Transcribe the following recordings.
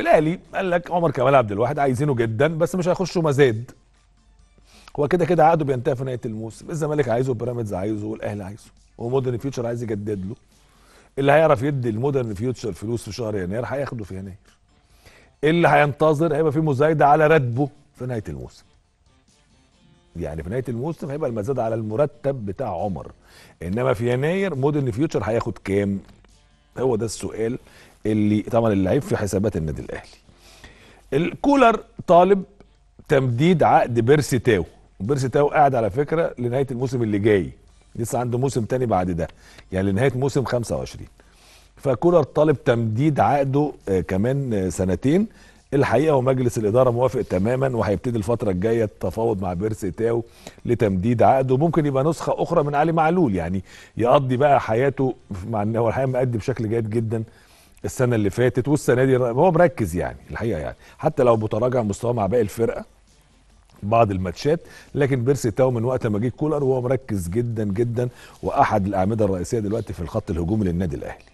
الاهلي قال لك عمر كمال عبد الواحد عايزينه جدا بس مش هيخشوا مزاد هو كده كده عقده بينتهي في نهايه الموسم الزمالك عايزه بيراميدز عايزه والاهلي عايزه ومودرن فيوتشر عايز يجدد له اللي هيعرف يدي المودرن فيوتشر فلوس في شهر يناير هياخده في يناير اللي هينتظر هيبقى في مزايده على راتبه في نهايه الموسم يعني في نهايه الموسم هيبقى المزاد على المرتب بتاع عمر انما في يناير مودرن فيوتشر هياخد كام هو ده السؤال اللي طبعا اللعيب في حسابات النادي الاهلي الكولر طالب تمديد عقد بيرسي تاو بيرسي تاو قاعد على فكره لنهايه الموسم اللي جاي لسه عنده موسم تاني بعد ده يعني لنهايه موسم 25 فكولر طالب تمديد عقده آه، كمان آه، سنتين الحقيقه ومجلس الاداره موافق تماما وهيبتدي الفتره الجايه التفاوض مع بيرسي تاو لتمديد عقده ممكن يبقى نسخه اخرى من علي معلول يعني يقضي بقى حياته مع ان هو الحقيقه مأدي بشكل جيد جدا السنه اللي فاتت والسنه دي هو مركز يعني الحقيقه يعني حتى لو متراجع مستواه مع باقي الفرقه بعض الماتشات لكن بيرسي تاو من وقت ما جه كولر وهو مركز جدا جدا واحد الاعمده الرئيسيه دلوقتي في الخط الهجومي للنادي الاهلي.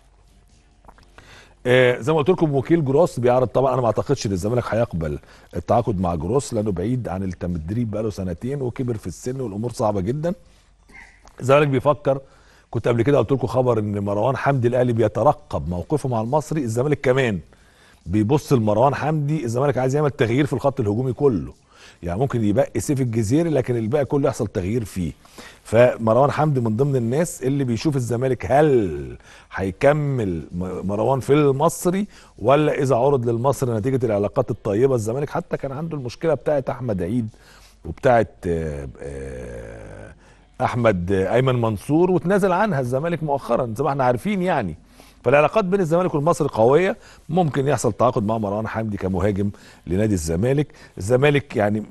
آه زي ما قلت لكم وكيل جروس بيعرض طبعا انا ما اعتقدش ان الزمالك هيقبل التعاقد مع جروس لانه بعيد عن التدريب بقاله سنتين وكبر في السن والامور صعبه جدا. الزمالك بيفكر كنت قبل كده قلت لكم خبر ان مروان حمدي الاهلي بيترقب موقفه مع المصري الزمالك كمان بيبص لمروان حمدي الزمالك عايز يعمل تغيير في الخط الهجومي كله يعني ممكن يبقى سيف الجزيري لكن الباقي كله يحصل تغيير فيه فمروان حمدي من ضمن الناس اللي بيشوف الزمالك هل هيكمل مروان في المصري ولا اذا عرض للمصري نتيجه العلاقات الطيبه الزمالك حتى كان عنده المشكله بتاعه احمد عيد وبتاعه آه، آآ آه، آآ احمد ايمن منصور وتنازل عنها الزمالك مؤخرا زي ما احنا عارفين يعني فالعلاقات بين الزمالك والمصري قويه ممكن يحصل تعاقد مع مروان حمدي كمهاجم لنادي الزمالك الزمالك يعني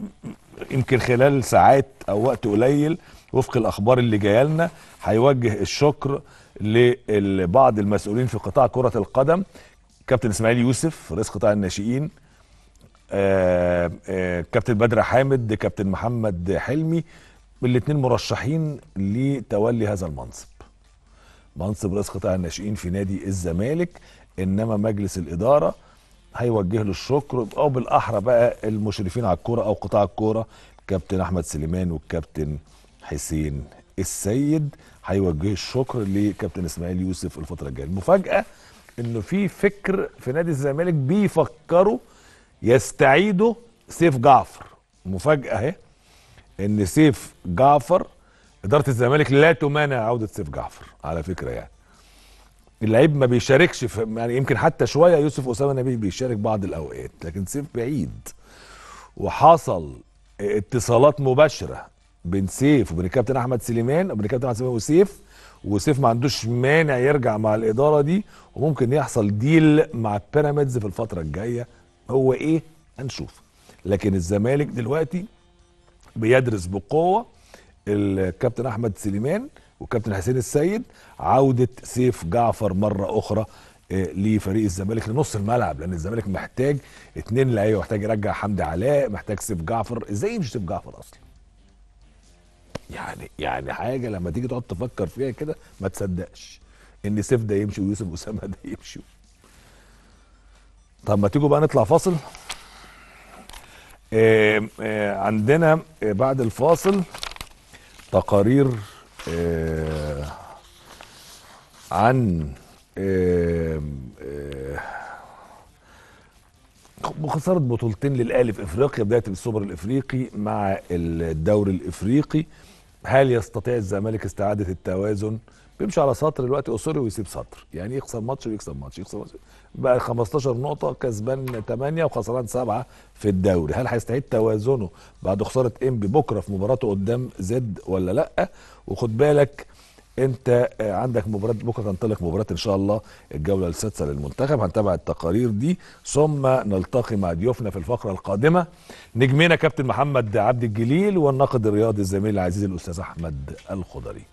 يمكن خلال ساعات او وقت قليل وفق الاخبار اللي جايه لنا هيوجه الشكر لبعض المسؤولين في قطاع كره القدم كابتن اسماعيل يوسف رئيس قطاع الناشئين آآ آه، آآ آه، كابتن بدر حامد كابتن محمد حلمي الاثنين مرشحين لتولي هذا المنصب منصب رئيس قطاع الناشئين في نادي الزمالك انما مجلس الاداره هيوجه له الشكر او بالاحرى بقى المشرفين على الكوره او قطاع الكوره كابتن احمد سليمان والكابتن حسين السيد هيوجه الشكر لكابتن اسماعيل يوسف الفتره الجايه المفاجاه انه في فكر في نادي الزمالك بيفكروا يستعيدوا سيف جعفر مفاجاه اهي ان سيف جعفر اداره الزمالك لا تمانع عوده سيف جعفر على فكره يعني اللعيب ما بيشاركش في يعني يمكن حتى شويه يوسف اسامه نبيل بيشارك بعض الاوقات لكن سيف بعيد وحصل اتصالات مباشره بين سيف وبين الكابتن احمد سليمان وبين الكابتن احمد سليمان وسيف وسيف ما عندوش مانع يرجع مع الاداره دي وممكن يحصل ديل مع بيراميدز في الفتره الجايه هو ايه هنشوف لكن الزمالك دلوقتي بيدرس بقوه الكابتن احمد سليمان والكابتن حسين السيد عوده سيف جعفر مره اخرى آه، لفريق الزمالك لنص الملعب لان الزمالك محتاج اتنين لعيبه محتاج يرجع حمدي علاء محتاج سيف جعفر ازاي يمشي سيف جعفر اصلا يعني يعني حاجه لما تيجي تقعد تفكر فيها كده ما تصدقش ان سيف ده يمشي ويوسف اسامه ده يمشي طب ما تيجوا بقى نطلع فاصل آه، آه، عندنا آه، بعد الفاصل تقارير عن خسارة بطولتين للأهلي في إفريقيا بداية بالسوبر الإفريقي مع الدوري الإفريقي هل يستطيع الزمالك استعاده التوازن بيمشي على سطر الوقت قصير ويسيب سطر يعني يخسر ماتش ويكسب ماتش يخسر ماتش بقى 15 نقطه كسبان 8 وخسران 7 في الدوري هل هيستعيد توازنه بعد خساره انبي بكره في مباراته قدام زد ولا لا وخد بالك انت آه، عندك مباراه بكره تنطلق مباراه ان شاء الله الجوله السادسه للمنتخب هنتابع التقارير دي ثم نلتقي مع ضيوفنا في الفقره القادمه نجمنا كابتن محمد عبد الجليل والناقد الرياضي الزميل العزيز الاستاذ احمد الخضري